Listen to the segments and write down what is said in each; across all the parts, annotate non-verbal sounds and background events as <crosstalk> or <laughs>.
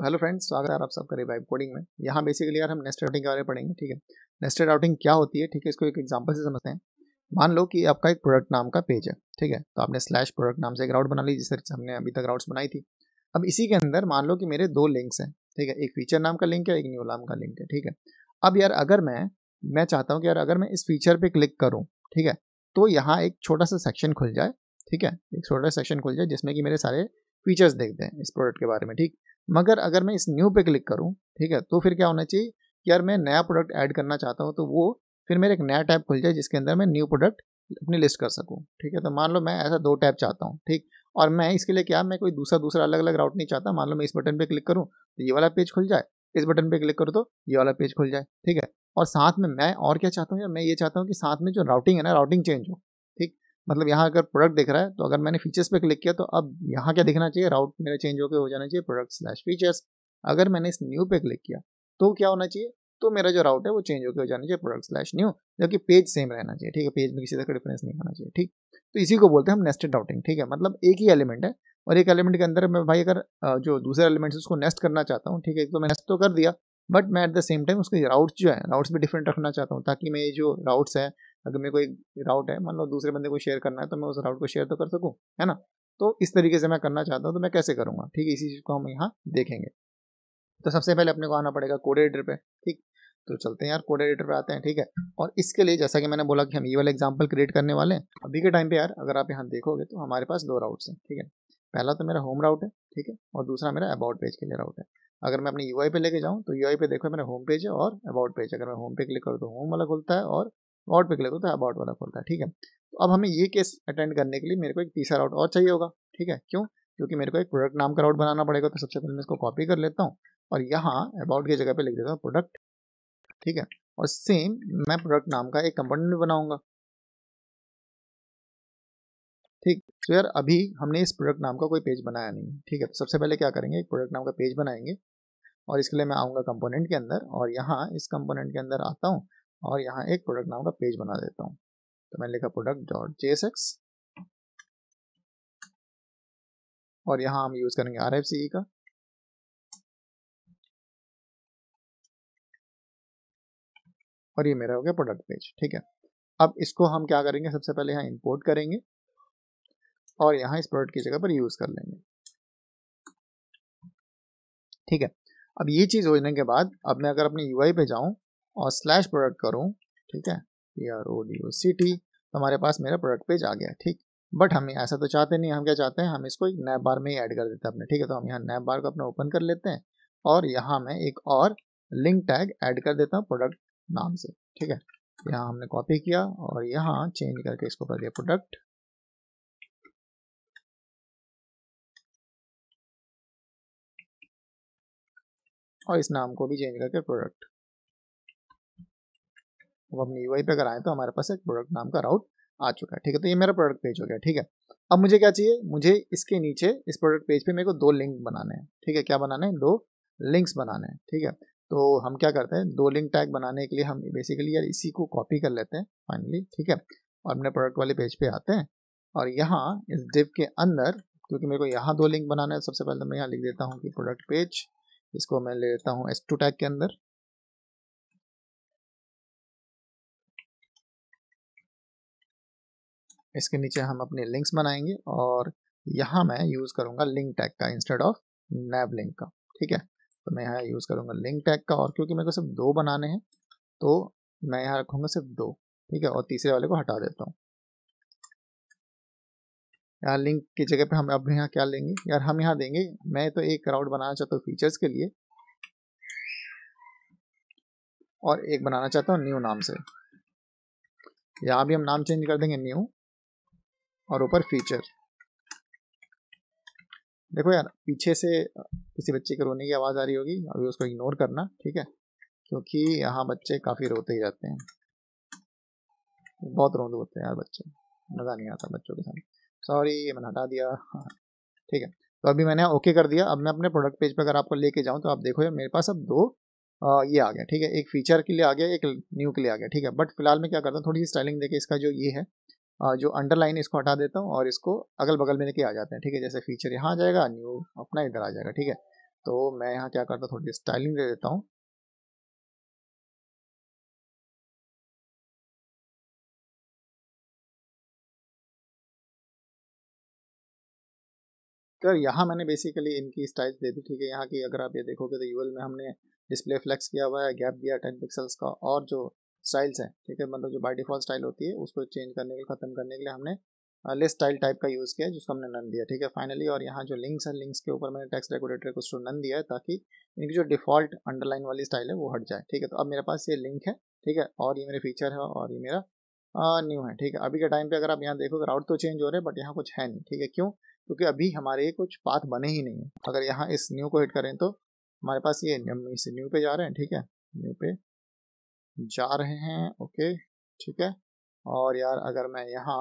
तो hello friends स्वागत है आप सबका रिवाइव कोडिंग में यहाँ बेसिकली यार हम नेस्टेड राउटिंग के बारे में पढ़ेंगे ठीक है नेस्टेड राउटिंग क्या होती है ठीक है इसको एक एग्जांपल से समझते हैं मान लो कि आपका एक प्रोडक्ट नाम का पेज है ठीक है तो आपने स्लैश प्रोडक्ट नाम से एक राउट बना ली जिस तरह से हमने अभी तक राउट्स बनाई थी अब इसी के अंदर मान लो कि मेरे दो लिंक्स हैं ठीक है एक फीचर नाम का लिंक है एक न्यू नाम का लिंक है ठीक है अब यार अगर मैं मैं चाहता हूँ कि यार अगर मैं इस फीचर पर क्लिक करूँ ठीक है तो यहाँ एक छोटा सा सेक्शन खुल जाए ठीक है एक छोटा सेक्शन खुल जाए जिसमें कि मेरे सारे फीचर्स देखते हैं इस प्रोडक्ट के बारे में ठीक मगर अगर मैं इस न्यू पे क्लिक करूँ ठीक है तो फिर क्या होना चाहिए कि यार मैं नया प्रोडक्ट ऐड करना चाहता हूँ तो वो फिर मेरे एक नया टैब खुल जाए जिसके अंदर मैं न्यू प्रोडक्ट अपनी लिस्ट कर सकूँ ठीक है तो मान लो मैं ऐसा दो टैब चाहता हूँ ठीक और मैं इसके लिए क्या मैं कोई दूसरा दूसरा अलग अलग राउट नहीं चाहता मान लो मैं इस बटन पर क्लिक करूँ तो ये वाला पेज खुल जाए इस बटन पर क्लिक करो तो ये वाला पेज खुल जाए ठीक है और साथ में मैं और क्या चाहता हूँ यार मैं ये चाहता हूँ कि साथ में जो राउटिंग है ना राउटिंग चेंज हो मतलब यहाँ अगर प्रोडक्ट दिख रहा है तो अगर मैंने फीचर्स पे क्लिक किया तो अब यहाँ क्या दिखना चाहिए राउट मेरा चेंज होकर हो जाना चाहिए प्रोडक्ट स्लैश फीचर्स अगर मैंने इस न्यू पे क्लिक किया तो क्या होना चाहिए तो मेरा जो राउट है वो चेंज होकर हो जाना चाहिए प्रोडक्ट स्लैश न्यू जबकि पेज सेम रहना चाहिए ठीक है पेज में किसी तरह का डिफरेंस नहीं आना चाहिए ठीक तो इसी को बोलते हैं हम नेस्टेड राउटिंग ठीक है मतलब एक ही एलिमेंट है और एक एलिमेंट के अंदर मैं भाई अगर जो दूसरे एलिमेंट है उसको नेस्ट करना चाहता हूँ ठीक है तो मैं नेस्ट तो कर दिया बट मैं एट द सेम टाइम उसके राउट्स जो है राउट्स भी डिफरेंट रखना चाहता हूँ ताकि मैं ये जो राउट्स हैं अगर मेरे को एक राउट है मान लो दूसरे बंदे को शेयर करना है तो मैं उस राउट को शेयर तो कर सकूँ है ना तो इस तरीके से मैं करना चाहता हूँ तो मैं कैसे करूँगा ठीक है इसी चीज़ को हम यहाँ देखेंगे तो सबसे पहले अपने को आना पड़ेगा कोड एडिटर पर ठीक तो चलते हैं यार कोड एडिटर पर आते हैं ठीक है और इसके लिए जैसा कि मैंने बोला कि हम ये वाला एग्जाम्पल क्रिएट करने वाले हैं अभी के टाइम पे यार अगर आप यहाँ देखोगे तो हमारे पास दो राउट्स हैं ठीक है पहला तो मेरा होम राउट है ठीक है और दूसरा मेरा अबाउट पेज के लिए राउट है अगर मैं अपने यू पे लेके जाऊँ तो यू पे देखो मेरा होम पेज है और अबाउट पेज अगर मैं होम पे क्लिक करूँ तो होम वाला खुलता है और नॉट पे क्लिक होता है अबाउट वाला खोलता है ठीक है तो अब हमें ये केस अटेंड करने के लिए मेरे को एक तीसरा राउट और चाहिए होगा ठीक है क्यों क्योंकि मेरे को एक प्रोडक्ट नाम का राउट बनाना पड़ेगा तो सबसे पहले मैं इसको कॉपी कर लेता हूँ और यहाँ अबाउट की जगह पे लिख देता हूँ प्रोडक्ट ठीक है और सेम मैं प्रोडक्ट नाम का एक कंपोनेंट भी बनाऊंगा ठीक तो यार अभी हमने इस प्रोडक्ट नाम का कोई पेज बनाया नहीं ठीक है तो सबसे पहले क्या करेंगे एक प्रोडक्ट नाम का पेज बनाएंगे और इसके लिए मैं आऊँगा कंपोनेंट के अंदर और यहाँ इस कंपोनेंट के अंदर आता हूँ और यहाँ एक प्रोडक्ट नाम का पेज बना देता हूँ तो मैंने लिखा प्रोडक्ट डॉट जे और यहाँ हम यूज़ करेंगे आर e का और ये मेरा हो गया प्रोडक्ट पेज ठीक है अब इसको हम क्या करेंगे सबसे पहले यहाँ इंपोर्ट करेंगे और यहाँ इस प्रोडक्ट की जगह पर यूज़ कर लेंगे ठीक है अब ये चीज़ होने के बाद अब मैं अगर अपने यू पे जाऊं और स्लैश प्रोडक्ट करूँ ठीक है P R O D O C T तो हमारे पास मेरा प्रोडक्ट पेज आ गया ठीक बट हम ऐसा तो चाहते नहीं हम क्या चाहते हैं हम इसको एक नैब बार में ही ऐड कर देते हैं अपने ठीक है तो हम यहाँ नैब बार को अपना ओपन कर लेते हैं और यहाँ मैं एक और लिंक टैग ऐड कर देता हूँ प्रोडक्ट नाम से ठीक है यहाँ हमने कॉपी किया और यहाँ चेंज करके इसको कर दिया प्रोडक्ट और इस नाम को भी चेंज करके प्रोडक्ट वो अपनी यू पे आए तो हमारे पास एक प्रोडक्ट नाम का राउट आ चुका है ठीक है तो ये मेरा प्रोडक्ट पेज हो गया ठीक है अब मुझे क्या चाहिए मुझे इसके नीचे इस प्रोडक्ट पेज पे मेरे को दो लिंक बनाने हैं ठीक है क्या बनाने हैं दो लिंक्स बनाने हैं ठीक है तो हम क्या करते हैं दो लिंक टैग बनाने के लिए हम बेसिकली यार इसी को कॉपी कर लेते हैं फाइनली ठीक है और अपने प्रोडक्ट वाले पेज पे आते हैं और यहाँ इस डिप के अंदर क्योंकि मेरे को यहाँ दो लिंक बनाना है सबसे पहले तो मैं यहाँ लिख देता हूँ कि प्रोडक्ट पेज इसको मैं ले लेता हूँ एस टू टैग के अंदर इसके नीचे हम अपने लिंक्स बनाएंगे और यहाँ मैं यूज़ करूँगा लिंक टैग का इंस्टेड ऑफ नैब लिंक का ठीक है तो मैं यहाँ यूज़ करूँगा लिंक टैग का और क्योंकि मेरे को सिर्फ दो बनाने हैं तो मैं यहाँ रखूँगा सिर्फ दो ठीक है और तीसरे वाले को हटा देता हूँ यहाँ लिंक की जगह पे हम अब यहाँ क्या लेंगे यार हम यहाँ देंगे मैं तो एक क्राउड बनाना चाहता हूँ फीचर्स के लिए और एक बनाना चाहता हूँ न्यू नाम से यहाँ भी हम नाम चेंज कर देंगे न्यू और ऊपर फीचर देखो यार पीछे से किसी बच्चे के रोने की आवाज़ आ रही होगी अभी उसको इग्नोर करना ठीक है क्योंकि यहाँ बच्चे काफ़ी रोते ही जाते हैं बहुत रोंद होते हैं यार बच्चे मज़ा नहीं आता बच्चों के साथ सॉरी मैंने हटा दिया <laughs> ठीक है तो अभी मैंने ओके कर दिया अब मैं अपने प्रोडक्ट पेज पर अगर आपको लेके जाऊँ तो आप देखो यार मेरे पास अब दो आ, ये आ गया ठीक है एक फीचर के लिए आ गया एक न्यू के लिए आ गया ठीक है बट फिलहाल मैं क्या करता हूँ थोड़ी सी स्टाइलिंग देखिए इसका जो ये है जो अंडरलाइन इसको हटा देता हूँ और इसको अगल बगल में लेके आ जाते हैं ठीक है जैसे फीचर यहाँ आ जाएगा न्यू अपना इधर आ जाएगा ठीक है तो मैं यहाँ क्या करता हूँ थोड़ी स्टाइलिंग दे देता हूँ कर तो यहाँ मैंने बेसिकली इनकी स्टाइल्स दे दी ठीक है यहाँ की अगर आप ये देखोगे तो यूएल में हमने डिस्प्ले फ्लेक्स किया हुआ है गैप दिया टेन पिक्सल्स का और जो स्टाइल्स है ठीक है मतलब जो बाई डिफॉल्ट स्टाइल होती है उसको चेंज करने के लिए ख़त्म करने के लिए हमने लिस्ट स्टाइल टाइप का यूज़ किया जिसको हमने नन दिया ठीक है फाइनली और यहाँ जो लिंक्स है लिंक्स के ऊपर मैंने टेक्स्ट रेगुलेटर को नन दिया है ताकि इनकी जो डिफॉल्ट अंडरलाइन वाली स्टाइल है वो हट जाए ठीक है तो अब मेरे पास ये लिंक है ठीक है और ये मेरे फीचर है और ये मेरा न्यू है ठीक है अभी के टाइम पर अगर आप यहाँ देखो राउट तो चेंज हो रहे हैं बट यहाँ कुछ है नहीं ठीक है क्यों क्योंकि अभी हमारे ये कुछ पाथ बने ही नहीं है अगर यहाँ इस न्यू को हिट करें तो हमारे पास ये न्यू पे जा रहे हैं ठीक है न्यू पे जा रहे हैं ओके ठीक है और यार अगर मैं यहाँ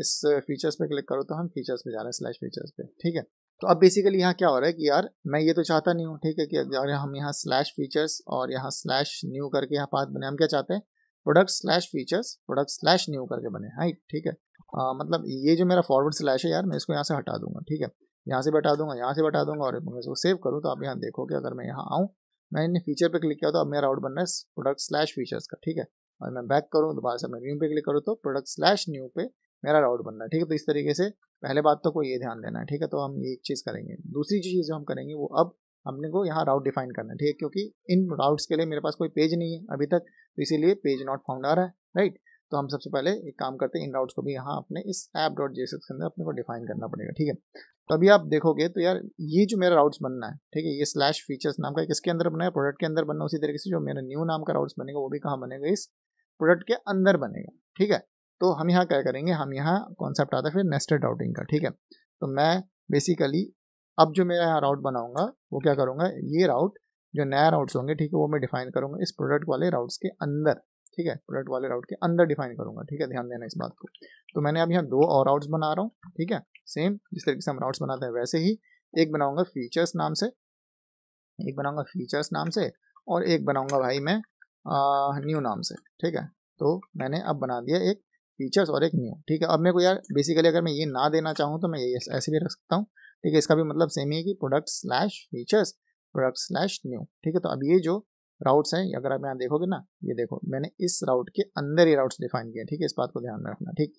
इस फीचर्स पे क्लिक करूँ तो हम फीचर्स पे जा रहे हैं स्लैश फीचर्स पे ठीक है तो अब बेसिकली यहाँ क्या हो रहा है कि यार मैं ये तो चाहता नहीं हूँ ठीक है कि अगर हम यहाँ स्लैश फीचर्स और यहाँ स्लैश न्यू करके यहाँ पाथ बने हम क्या चाहते हैं product slash features product slash new करके बने हाइट ठीक है आ, मतलब ये जो मेरा फॉरवर्ड स्लैश है यार मैं इसको यहाँ से हटा दूंगा ठीक है यहाँ से बटा दूंगा यहाँ से बटा दूंगा और मैं इसको सेव करूँ तो आप यहाँ देखोगे अगर मैं यहाँ आऊँ मैंने फीचर पे क्लिक किया तो अब मेरा राउट बनना है प्रोडक्ट स्लैश फीचर्स का ठीक है और मैं बैक करूँ दोबारा से मैं न्यू पे क्लिक करूँ तो प्रोडक्ट स्लैश न्यू पे मेरा राउट बनना है ठीक है तो इस तरीके से पहले बात तो को ये ध्यान देना है ठीक है तो हम ये एक चीज़ करेंगे दूसरी चीज़ जो हम करेंगे वो अब हमने को यहाँ राउट डिफाइन करना है ठीक है क्योंकि इन राउट्स के लिए मेरे पास कोई पेज नहीं है अभी तक तो इसीलिए पेज नॉट फाउंड आ रहा है राइट तो हम सबसे पहले एक काम करते हैं इन राउट्स को भी यहाँ अपने इस ऐप डॉट जे के अंदर अपने को डिफाइन करना पड़ेगा ठीक है तो अभी आप देखोगे तो यार ये जो मेरा राउट्स बनना है ठीक है ये स्लैश फीचर्स नाम का किसके अंदर बना है प्रोडक्ट के अंदर बनना उसी तरीके से जो मेरा न्यू नाम का राउट्स बनेगा वो भी कहाँ बनेगा इस प्रोडक्ट के अंदर बनेगा ठीक है तो हम यहाँ क्या करेंगे हम यहाँ कॉन्सेप्ट आता है फिर नेस्टेड राउटिंग का ठीक है तो मैं बेसिकली अब जो मेरा यहाँ राउट बनाऊंगा वो क्या करूँगा ये राउट जो नया राउट्स होंगे ठीक है वो मैं डिफाइन करूँगा इस प्रोडक्ट वाले राउट्स के अंदर ठीक है प्रोडक्ट वाले राउट के अंदर डिफाइन करूंगा ठीक है ध्यान देना इस बात को तो मैंने अब यहाँ दो और राउट्स बना रहा हूँ ठीक है सेम जिस तरीके से हम राउट्स बनाते हैं वैसे ही एक बनाऊंगा फीचर्स नाम से एक बनाऊंगा फीचर्स नाम से और एक बनाऊंगा भाई मैं न्यू नाम से ठीक है तो मैंने अब बना दिया एक फीचर्स और एक न्यू ठीक है अब मेरे को यार बेसिकली अगर मैं ये ना देना चाहूँ तो मैं ये ऐसे भी रख सकता हूँ ठीक है इसका भी मतलब सेम ही है कि product slash features product slash new ठीक है तो अब ये जो राउट्स हैं अगर आप यहाँ देखोगे ना ये देखो मैंने इस राउट के अंदर ही राउट्स डिफाइन किए ठीक है इस बात को ध्यान में रखना ठीक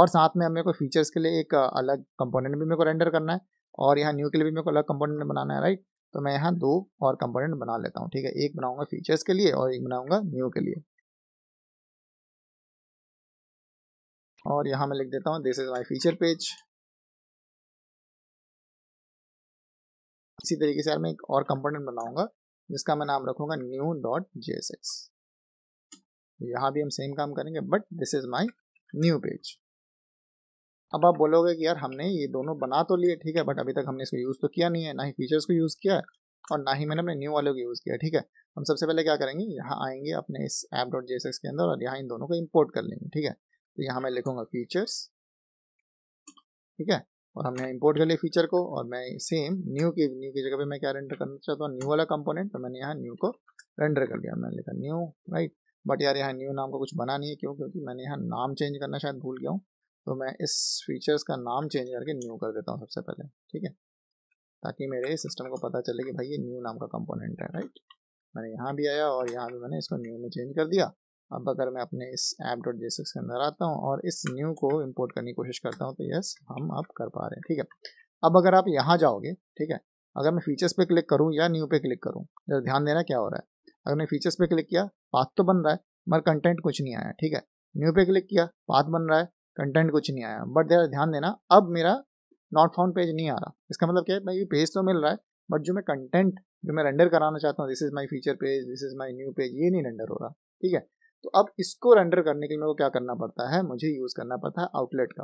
और साथ में हमें को फीचर्स के लिए एक अलग कंपोनेंट भी मेरे को रेंडर करना है और यहाँ न्यू के लिए भी मेरे को अलग कंपोनेंट बनाना है राइट तो मैं यहाँ दो और कंपोनेंट बना लेता हूँ ठीक है एक बनाऊंगा फीचर्स के लिए और एक बनाऊंगा न्यू के लिए और यहाँ मैं लिख देता हूँ this is my feature page इसी तरीके से यार मैं एक और कंपोनेंट बनाऊंगा जिसका मैं नाम रखूंगा new dot J S X यहाँ भी हम सेम काम करेंगे but this is my new page अब आप बोलोगे कि यार हमने ये दोनों बना तो लिए ठीक है बट अभी तक हमने इसको यूज़ तो किया नहीं है ना ही फीचर्स को यूज़ किया है और ना ही मैंने अपने न्यू वाले को यूज़ किया ठीक है हम सबसे पहले क्या करेंगे यहाँ आएंगे अपने इस ऐप डॉट जे के अंदर और यहाँ इन दोनों को इम्पोर्ट कर लेंगे ठीक है तो यहाँ मैं लिखूंगा फीचर्स ठीक है और हमने इंपोर्ट कर लिया फीचर को और मैं सेम न्यू की न्यू की जगह पे मैं क्या रेंडर करना चाहता हूँ न्यू वाला कंपोनेंट तो मैंने यहाँ न्यू को रेंडर कर लिया मैंने लिखा न्यू राइट बट यार यहाँ न्यू नाम का कुछ बना नहीं है क्यों क्योंकि मैंने यहाँ नाम चेंज करना शायद भूल गया हूँ तो मैं इस फीचर्स का नाम चेंज करके न्यू कर देता हूँ सबसे पहले ठीक है ताकि मेरे सिस्टम को पता चले कि भाई ये न्यू नाम का कंपोनेंट है राइट मैंने यहाँ भी आया और यहाँ भी मैंने इसको न्यू में चेंज कर दिया अब अगर मैं अपने इस ऐप डॉट जे के अंदर आता हूँ और इस न्यू को इम्पोर्ट करने की कोशिश करता हूँ तो यस हम अब कर पा रहे हैं ठीक है अब अगर आप यहाँ जाओगे ठीक है अगर मैं फीचर्स पे क्लिक करूँ या न्यू पे क्लिक करूँ जरा तो ध्यान देना क्या हो रहा है अगर मैं फीचर्स पे क्लिक किया पाथ तो बन रहा है मगर कंटेंट कुछ नहीं आया ठीक है न्यू पे क्लिक किया पाथ बन रहा है कंटेंट कुछ नहीं आया बट जरा ध्यान देना अब मेरा नॉट फाउंड पेज नहीं आ रहा इसका मतलब क्या है भाई पेज तो मिल रहा है बट जो मैं कंटेंट जो मैं रेंडर कराना चाहता हूँ this is my feature page this is my new page ये नहीं रेंडर हो रहा ठीक है तो अब इसको रेंडर करने के लिए मेरे को क्या करना पड़ता है मुझे यूज़ करना पड़ता है आउटलेट का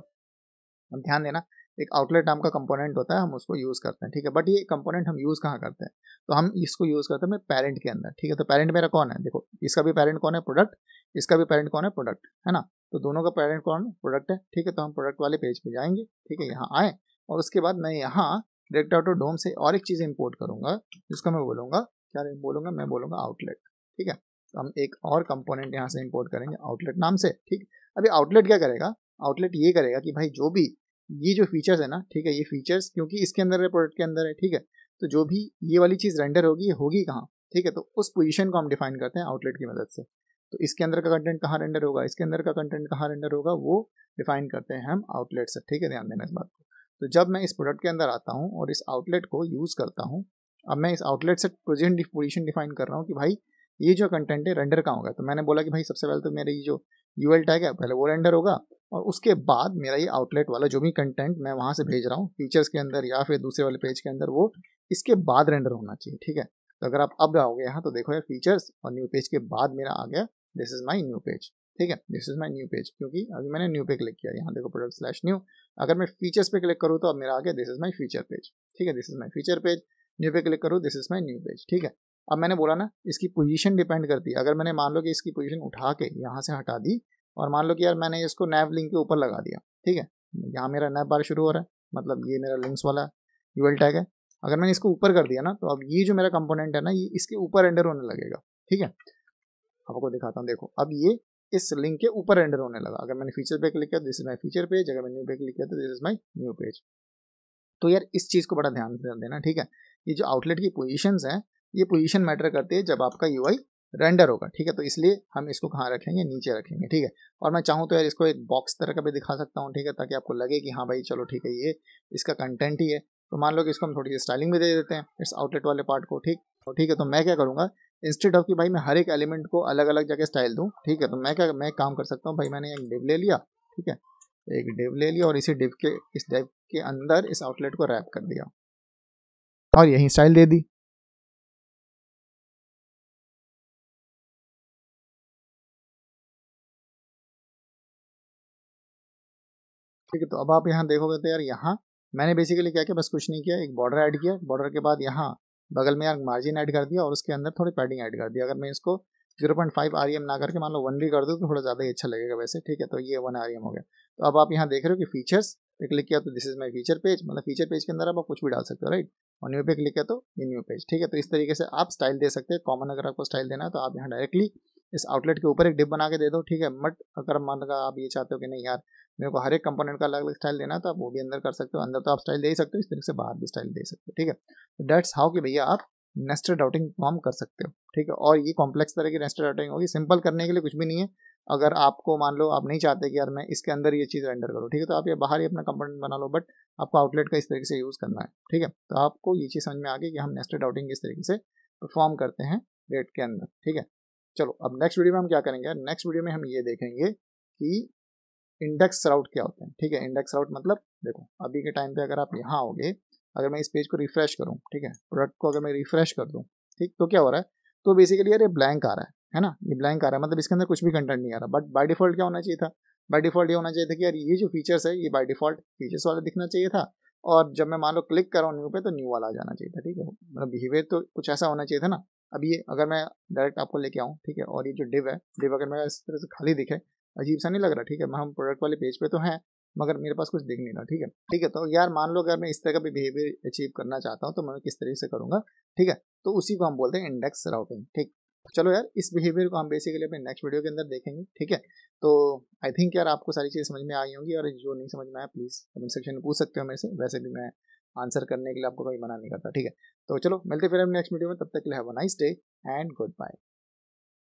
अब ध्यान देना एक आउटलेट नाम का कंपोनेंट होता है हम उसको यूज़ करते हैं ठीक है बट ये कंपोनेंट हम यूज़ कहाँ करते हैं तो हम इसको यूज़ करते हैं अपने पेरेंट के अंदर ठीक है तो पेरेंट मेरा कौन है देखो इसका भी पेरेंट कौन है प्रोडक्ट इसका भी पेरेंट कौन है प्रोडक्ट है ना तो दोनों का पेरेंट कौन प्रोडक्ट है ठीक है तो हम प्रोडक्ट वाले पेज पे जाएंगे ठीक है यहाँ आए और उसके बाद मैं यहाँ डायरेक्ट आउट डोम से और एक चीज़ इम्पोर्ट करूँगा जिसको मैं बोलूँगा क्या बोलूँगा मैं बोलूँगा आउटलेट ठीक है तो हम एक और कंपोनेंट यहाँ से इंपोर्ट करेंगे आउटलेट नाम से ठीक अभी आउटलेट क्या करेगा आउटलेट ये करेगा कि भाई जो भी ये जो फीचर्स है ना ठीक है ये फीचर्स क्योंकि इसके अंदर है प्रोडक्ट के अंदर है ठीक है तो जो भी ये वाली चीज़ रेंडर होगी ये होगी कहाँ ठीक है तो उस पोजीशन को हम डिफाइन करते हैं आउटलेट की मदद से तो इसके अंदर का कंटेंट कहाँ रेंडर होगा इसके अंदर का कंटेंट कहाँ रेंडर होगा वो डिफाइन करते हैं हम आउटलेट से ठीक है ध्यान देना इस बात को तो जब मैं इस प्रोडक्ट के अंदर आता हूँ और इस आउटलेट को यूज़ करता हूँ अब मैं इस आउटलेट से प्रेजेंट पोजिशन डिफाइन कर रहा हूँ कि भाई ये जो कंटेंट है रेंडर का होगा तो मैंने बोला कि भाई सबसे पहले तो मेरा ये जो यू टैग है पहले वो रेंडर होगा और उसके बाद मेरा ये आउटलेट वाला जो भी कंटेंट मैं वहाँ से भेज रहा हूँ फीचर्स के अंदर या फिर दूसरे वाले पेज के अंदर वो इसके बाद रेंडर होना चाहिए ठीक है तो अगर आप अब आओगे यहाँ तो देखो यार फीचर्स और न्यू पेज के बाद मेरा आ गया this is my new page ठीक है this is my new page क्योंकि अभी मैंने न्यू पे क्लिक किया यहाँ देखो प्रोडक्ट स्लैश न्यू अगर मैं फीचर्स पे क्लिक करूँ तो अब मेरा आ गया this is my feature page ठीक है this is my feature page new पे क्लिक करूँ this is my new page ठीक है अब मैंने बोला ना इसकी पोजीशन डिपेंड करती है अगर मैंने मान लो कि इसकी पोजीशन उठा के यहाँ से हटा दी और मान लो कि यार मैंने इसको नैब लिंक के ऊपर लगा दिया ठीक है यहाँ मेरा नैब बार शुरू हो रहा है मतलब ये मेरा लिंक्स वाला यूएल टैग है अगर मैंने इसको ऊपर कर दिया ना तो अब ये जो मेरा कंपोनेंट है ना ये इसके ऊपर एंडर होने लगेगा ठीक है आपको दिखाता हूँ देखो अब ये इस लिंक के ऊपर एंडर होने लगा अगर मैंने फीचर पे क्लिक किया this is my feature page अगर मैंने न्यू पे क्लिक किया तो this is my new page तो यार इस चीज़ को बड़ा ध्यान देना ठीक है ये जो आउटलेट की पोजिशन है ये पोजीशन मैटर करती है जब आपका यू रेंडर होगा ठीक है तो इसलिए हम इसको कहाँ रखेंगे नीचे रखेंगे ठीक है और मैं चाहूँ तो यार इसको एक बॉक्स तरह का भी दिखा सकता हूँ ठीक है ताकि आपको लगे कि हाँ भाई चलो ठीक है ये इसका कंटेंट ही है तो मान लो कि इसको हम थोड़ी सी स्टाइलिंग भी दे देते हैं इस आउटलेट वाले पार्ट को ठीक तो ठीक है तो मैं क्या करूँगा इंस्टेड ऑफ कि भाई मैं हर एक एलिमेंट को अलग अलग जगह स्टाइल दूँ ठीक है तो मैं क्या मैं काम कर सकता हूँ भाई मैंने एक डिव ले लिया ठीक है एक डिव ले लिया और इसी डिव के इस डिव के अंदर इस आउटलेट को रैप कर दिया और यही स्टाइल दे दी ठीक है तो अब आप यहाँ देखोगे तो यार यहाँ मैंने बेसिकली क्या किया बस कुछ नहीं किया एक बॉर्डर ऐड किया बॉर्डर के बाद यहाँ बगल में यार मार्जिन ऐड कर दिया और उसके अंदर थोड़ी पैडिंग ऐड कर दिया अगर मैं इसको जीरो पॉइंट फाइव आर ना करके मान लो वन भी कर दूँ तो थोड़ा ज़्यादा ही अच्छा लगेगा वैसे ठीक है तो ये वन आर e हो गया तो अब आप यहाँ देख रहे हो कि फीचर्स पे क्लिक किया तो this is my feature page मतलब फीचर पेज के अंदर आप कुछ भी डाल सकते हो राइट और न्यू पे क्लिक किया तो ये न्यू पेज ठीक है तो इस तरीके से आप स्टाइल दे सकते हैं कॉमन अगर आपको स्टाइल देना है तो आप यहाँ डायरेक्टली इस आउटलेट के ऊपर एक डिप बना के दे दो ठीक है बट अगर मान लगा आप ये चाहते हो कि नहीं यार मेरे को हर एक कंपोनेंट का अलग अलग स्टाइल देना तो आप वो भी अंदर कर सकते हो अंदर तो आप स्टाइल दे सकते हो इस तरीके से बाहर भी स्टाइल दे सकते हो ठीक है तो डेट्स हाउ कि भैया आप नेस्टेड डाउटिंग फॉर्म कर सकते हो ठीक है और ये कॉम्प्लेक्स तरह की नेस्टेड डाउटिंग होगी सिंपल करने के लिए कुछ भी नहीं है अगर आपको मान लो आप नहीं चाहते कि यार मैं इसके अंदर ये चीज़ रेंडर करूँ ठीक है तो आप ये बाहर ही अपना कंपोनेंट बना लो बट आपको आउटलेट का इस तरीके से यूज़ करना है ठीक है तो आपको ये चीज़ समझ में आ गई कि हम नेस्टेड डाउटिंग किस तरीके से परफॉर्म करते हैं रेट के अंदर ठीक है चलो अब नेक्स्ट वीडियो में हम क्या करेंगे नेक्स्ट वीडियो में हम ये देखेंगे कि इंडेक्स राउट क्या होते हैं ठीक है इंडेक्स राउट मतलब देखो अभी के टाइम पे अगर आप यहाँ आओगे अगर मैं इस पेज को रिफ्रेश करूँ ठीक है प्रोडक्ट को अगर मैं रिफ्रेश कर दूँ ठीक तो क्या हो रहा है तो बेसिकली यार ये ब्लैंक आ रहा है है ना ये ब्लैंक आ रहा है मतलब इसके अंदर कुछ भी कंटेंट नहीं आ रहा बट बाई डिफॉल्ट क्या होना चाहिए था बाई डिफॉल्ट ये होना चाहिए था कि यार ये जो फीचर्स है ये बाई डिफॉल्ट फीचर्स वाला दिखना चाहिए था और जब मैं मान लो क्लिक कर रहा हूँ न्यू पे तो न्यू वाला आ जाना चाहिए था ठीक है मतलब बिहेवियर तो कुछ ऐसा होना चाहिए था ना अब ये अगर मैं डायरेक्ट आपको लेके आऊँ ठीक है और ये जो डिव है डिव अगर मैं इस तरह से खाली दिखे अजीब सा नहीं लग रहा ठीक है हम प्रोडक्ट वाले पेज पे तो हैं मगर मेरे पास कुछ दिख नहीं रहा ठीक है ठीक है तो यार मान लो अगर मैं इस तरह का बिहेवियर अचीव करना चाहता हूँ तो मैं किस तरीके से करूँगा ठीक है तो उसी को हम बोलते हैं इंडेक्स राउटिंग ठीक चलो यार इस बिहेवियर को हम बेसिकली अपने नेक्स्ट वीडियो के अंदर देखेंगे ठीक है तो आई थिंक यार आपको सारी चीज़ें समझ में आई होंगी और जो नहीं समझ में आया प्लीज़ कमेंट सेक्शन में पूछ सकते हो मेरे से वैसे भी मैं आंसर करने के लिए आपको कोई मना नहीं करता ठीक है तो चलो मिलते फिर हम नेक्स्ट वीडियो में तब तक के है a nice day and good bye